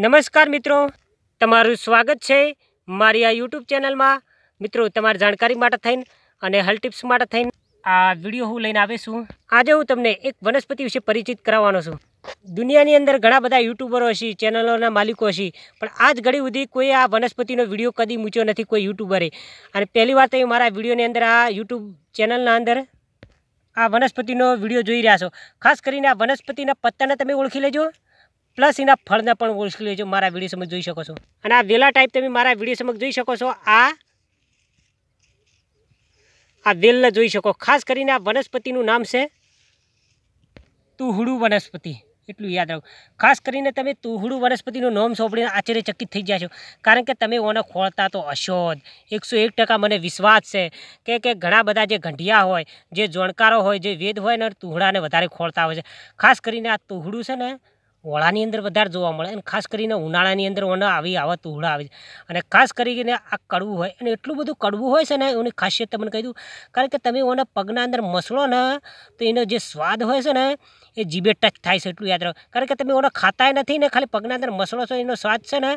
નમસ્કાર મિત્રો તમારું સ્વાગત છે મારી આ યુટ્યુબ ચેનલમાં મિત્રો તમારી જાણકારી માટે થઈને અને હેલ્થ ટિપ્સ માટે થઈને આ વિડીયો હું લઈને આવે છું આજે હું તમને એક વનસ્પતિ વિશે પરિચિત કરાવવાનો છું દુનિયાની અંદર ઘણા બધા યુટ્યુબરો હશે ચેનલોના માલિકો હશે પણ આજ ઘડી સુધી કોઈ આ વનસ્પતિનો વિડીયો કદી મૂચ્યો નથી કોઈ યુટ્યુબરે અને પહેલી વાર તમે મારા વિડીયોની અંદર આ યુટ્યુબ ચેનલના અંદર આ વનસ્પતિનો વિડીયો જોઈ રહ્યા છો ખાસ કરીને આ વનસ્પતિના પત્તાને તમે ઓળખી લેજો પ્લસ એના ફળને પણ ઓળખી લેજો મારા વિડીયો સમજ જોઈ શકો છો અને આ વેલા ટાઈપ તમે મારા વિડીયો સમજ જોઈ શકો છો આ આ વેલને જોઈ શકો ખાસ કરીને આ વનસ્પતિનું નામ છે તુહડું વનસ્પતિ એટલું યાદ રાખો ખાસ કરીને તમે તુહડું વનસ્પતિનું નામ સોંપડીને આશ્ચર્યચકિત થઈ ગયા છો કારણ કે તમે ઓને ખોળતા તો હશો જ એકસો એક ટકા મને વિશ્વાસ છે કે કે ઘણા બધા જે ગંઢિયા હોય જે જોણકારો હોય જે વેદ હોય ને તુહડાને વધારે ખોળતા હોય છે ખાસ કરીને આ તુહડું છે ને ઓળાની અંદર વધારે જોવા મળે અને ખાસ કરીને ઉનાળાની અંદર ઓને આવી આવા તુહડા આવે છે અને ખાસ કરીને આ કડવું હોય અને એટલું બધું કડવું હોય છે ને એની ખાસિયત તમને કહી દઉં કારણ કે તમે ઓને પગના અંદર મસળો ને તો એનો જે સ્વાદ હોય છે ને એ જીભે ટચ થાય છે એટલું યાદ રાખો કારણ કે તમે ઓને ખાતાય નથી ને ખાલી પગના અંદર મસળો છો એનો સ્વાદ છે ને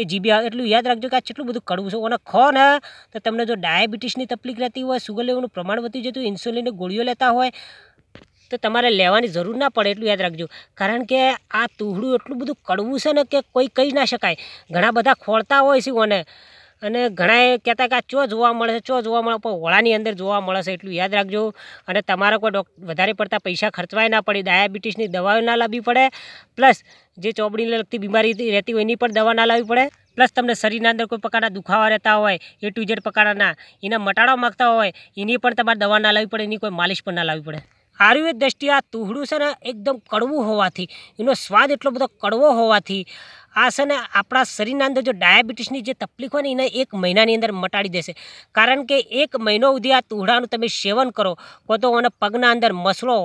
એ જીભે એટલું યાદ રાખજો કે આ કેટલું બધું કડવું છે ઓને ખો ને તો તમને જો ડાયાબિટીસની તકલીફ રહેતી હોય સુગર લેવાનું પ્રમાણ વધી જતું ઇન્સ્યુલિનની ગોળીઓ લેતા હોય તો તમારે લેવાની જરૂર ના પડે એટલું યાદ રાખજો કારણ કે આ તુહડું એટલું બધું કડવું છે ને કે કોઈ કહી ના શકાય ઘણા બધા ખોળતા હોય છે ઓને અને ઘણા કહેતા કે આ ચો જોવા મળે છે ચો જોવા મળે પણ ઓળાની અંદર જોવા મળે છે એટલું યાદ રાખજો અને તમારે કોઈ ડોક વધારે પડતા પૈસા ખર્ચવાય ના પડે ડાયાબિટીસની દવાઓ ના લાવવી પડે પ્લસ જે ચોપડીને લગતી બીમારી રહેતી હોય એની પણ દવા ના લાવવી પડે પ્લસ તમને શરીરના અંદર કોઈ પ્રકારના દુખાવા રહેતા હોય એ ટુ ઝેડ પ્રકારના એના મટાડવા માગતા હોય એની પણ તમારે દવા ના લાવવી પડે એની કોઈ માલિશ પણ ના લાવવી પડે આયુર્વેદ દ્રષ્ટિએ આ તુહડું છે ને એકદમ કડવું હોવાથી એનો સ્વાદ એટલો બધો કડવો હોવાથી આ છે ને આપણા શરીરના અંદર જો ડાયાબિટીસની જે તકલીફ હોય ને એને એક મહિનાની અંદર મટાડી દેશે કારણ કે એક મહિનો સુધી આ તુહડાનું તમે સેવન કરો કો તો અને પગના અંદર મસળો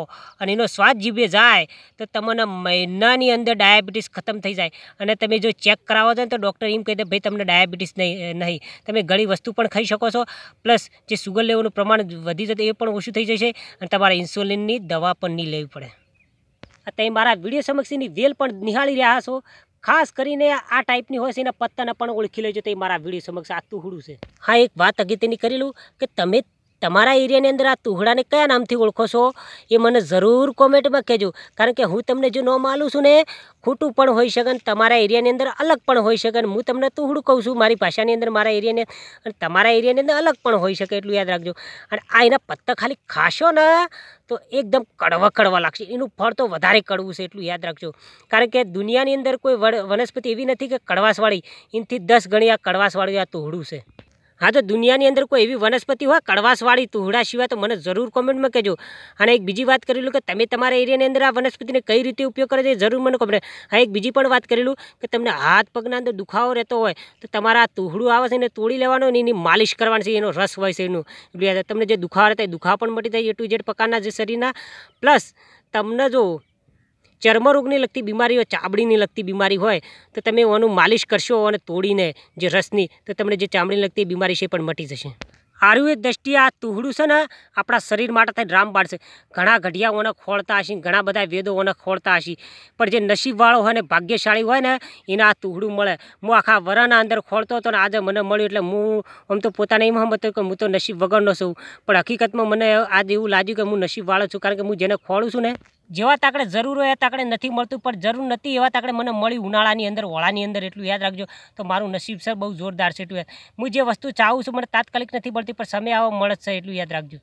અને એનો સ્વાદ જીભે જાય તો તમને મહિનાની અંદર ડાયાબિટીસ ખતમ થઈ જાય અને તમે જો ચેક કરાવો છો ને તો ડૉક્ટર એમ કહી દે ભાઈ તમને ડાયાબિટીસ નહીં નહીં તમે ઘણી વસ્તુ પણ ખાઈ શકો છો પ્લસ જે સુગર લેવાનું પ્રમાણ વધી જતું એ પણ ઓછું થઈ જશે અને તમારે ઇન્સ્યુલિનની દવા પણ નહીં લેવી પડે અત્યારે મારા વિડીયો સમક્ષની વેલ પણ નિહાળી રહ્યા છો ખાસ કરીને આ ટાઈપની હોય છે એના પત્તાને પણ ઓળખી લેજો તો એ મારા વિડીયો સમક્ષ આ તુહડું છે હા એક વાત અગત્યની કરી લઉં કે તમે તમારા એરિયાની અંદર આ તુહડાને કયા નામથી ઓળખો છો એ મને જરૂર કોમેન્ટમાં કહેજો કારણ કે હું તમને જો ન માલું છું ને ખોટું પણ હોઈ શકે ને તમારા એરિયાની અંદર અલગ પણ હોઈ શકે હું તમને તુહડું કહું છું મારી ભાષાની અંદર મારા એરિયાને અને તમારા એરિયાની અંદર અલગ પણ હોઈ શકે એટલું યાદ રાખજો અને આ એના પત્તા ખાલી ખાશો ને તો એકદમ કડવા કડવા લાગશે એનું ફળ તો વધારે કડવું છે એટલું યાદ રાખજો કારણ કે દુનિયાની અંદર કોઈ વનસ્પતિ એવી નથી કે કડવાશવાળી એનાથી દસ ગણી આ કડવાશવાળી આ તોહડું છે હા તો દુનિયાની અંદર કોઈ એવી વનસ્પતિ હોય કડવાશવાળી તુહડા સિવાય તો મને જરૂર કોમેન્ટમાં કહેજો અને એક બીજી વાત કરેલું કે તમે તમારા એરિયાની અંદર આ વનસ્પતિને કઈ રીતે ઉપયોગ કરે છે જરૂર મને ખબર હા એક બીજી પણ વાત કરેલું કે તમને હાથ પગના અંદર દુખાવો રહેતો હોય તો તમારા આ તુહડું આવે છે એને તોડી લેવાનો અને એની માલિશ કરવાની છે એનો રસ હોય છે એનું તમને જે દુખાવો રહેતા એ દુખાવો પણ મટી જાય એ ટુ જેડ પ્રકારના જે શરીરના પ્લસ તમને જો ચર્મરોગને લગતી બીમારી હોય ચામડીને લગતી બીમારી હોય તો તમે એનું માલિશ કરશો અને તોડીને જે રસની તો તમને જે ચામડીને લગતી બીમારી છે પણ મટી જશે આયુર્વેદ દ્રષ્ટિએ આ તુહડું છે ને આપણા શરીર માટે થઈને રામ બાળશે ઘણા ઘઢિયાઓને ખોળતા હશે ઘણા બધા વેદોઓને ખોળતા હશે પણ જે નસીબવાળો હોય ને ભાગ્યશાળી હોય ને એને આ તુહડું મળે હું આખા વરાના અંદર ખોળતો હતો ને આજે મને મળ્યું એટલે હું આમ તો પોતાને એમ હતો કે હું તો નસીબ વગરનો છું પણ હકીકતમાં મને આજે એવું લાગ્યું કે હું નસીબવાળો છું કારણ કે હું જેને ખોળું છું ને જેવા તાકડે જરૂર હોય તાકડે નથી મળતું પણ જરૂર નથી એવા તાકડે મને મળી ઉનાળાની અંદર ઓળાની અંદર એટલું યાદ રાખજો તો મારું નસીબ સર બહુ જોરદાર છે એટલું હું જે વસ્તુ ચાહું છું મને તાત્કાલિક નથી મળતી પણ સમય આવો મળે છે એટલું યાદ રાખજો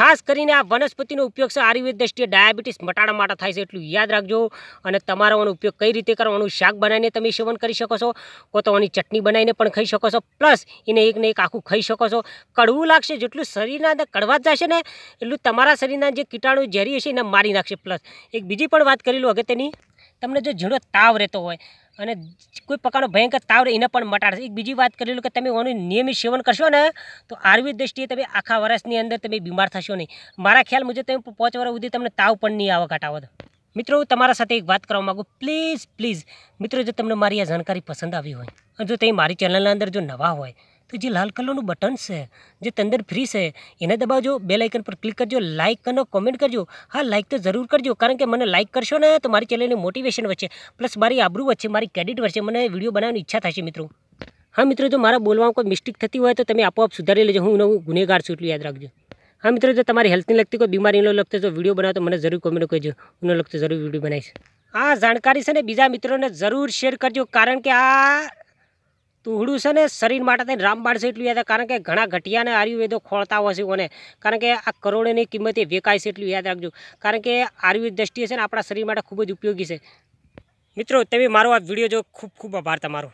ખાસ કરીને આ વનસ્પતિનો ઉપયોગ છે આયુર્વેદ દ્રષ્ટિએ ડાયાબિટીસ મટાડવા માટે થાય છે એટલું યાદ રાખજો અને તમારો આનો ઉપયોગ કઈ રીતે કરવાનું શાક બનાવીને તમે સેવન કરી શકો છો કોતવાની ચટણી બનાવીને પણ ખાઈ શકો છો પ્લસ એને એકને એક આખું ખાઈ શકો છો કડવું લાગશે જેટલું શરીરના અંદર કડવા જશે ને એટલું તમારા શરીરના જે કીટાણુ ઝેરી હશે એને મારી નાખશે પ્લસ એક બીજી પણ વાત કરી લો અગત્યની તમને જો ઝીણો તાવ રહેતો હોય અને કોઈ પ્રકારનો ભયંકર તાવ એને પણ મટાડશે એક બીજી વાત કરી લો કે તમે એનું નિયમિત સેવન કરશો ને તો આર્વી દ્રષ્ટિએ તમે આખા વર્ષની અંદર તમે બીમાર થશો નહીં મારા ખ્યાલ મુજબ તમે પાંચ વર્ષ સુધી તમને તાવ પણ નહીં આવા ઘટાવો મિત્રો હું તમારા સાથે એક વાત કરવા માગું પ્લીઝ પ્લીઝ મિત્રો જો તમને મારી આ જાણકારી પસંદ આવી હોય અને જો તમે મારી ચેનલના અંદર જો નવા હોય તો જે લાલ કલરનું બટન છે જે તંદર ફ્રી છે એને દબાવજો બે લાઇકન પર ક્લિક કરજો લાઇક અને કોમેન્ટ કરજો હા લાઇક તો જરૂર કરજો કારણ કે મને લાઇક કરશો ને તો મારી ચેનલની મોટિવેશન વચ્ચે પ્લસ મારી આબરૂ વચ્ચે મારી ક્રેડિટ વચ્ચે મને વિડીયો બનાવવાની ઈચ્છા થશે મિત્રો હા મિત્રો જો મારા બોલવામાં કોઈ મિસ્ટેક થતી હોય તો તમે આપોઆપ સુધારી લેજો હું નવું ગુનેગાર છું એટલું યાદ રાખજો હા મિત્રો જો તમારી હેલ્થને લગતી કોઈ બીમારીને લગતો જો વિડીયો બનાવો તો મને જરૂર કોમેન્ટ કરજો હું લગતો જરૂર વિડીયો બનાવીશ આ જાણકારી છે ને બીજા મિત્રોને જરૂર શેર કરજો કારણ કે આ તુહડું છે ને શરીર માટે થઈને રામબાણ છે એટલું યાદ કારણ કે ઘણા ઘટિયાને આયુર્વેદો ખોળતા હશે કોને કારણ કે આ કરોડોની કિંમતે વેકાય છે એટલું યાદ રાખજો કારણ કે આયુર્વેદ દ્રષ્ટિએ છે ને આપણા શરીર માટે ખૂબ જ ઉપયોગી છે મિત્રો તમે મારો આ વિડીયો જો ખૂબ ખૂબ આભાર તમારો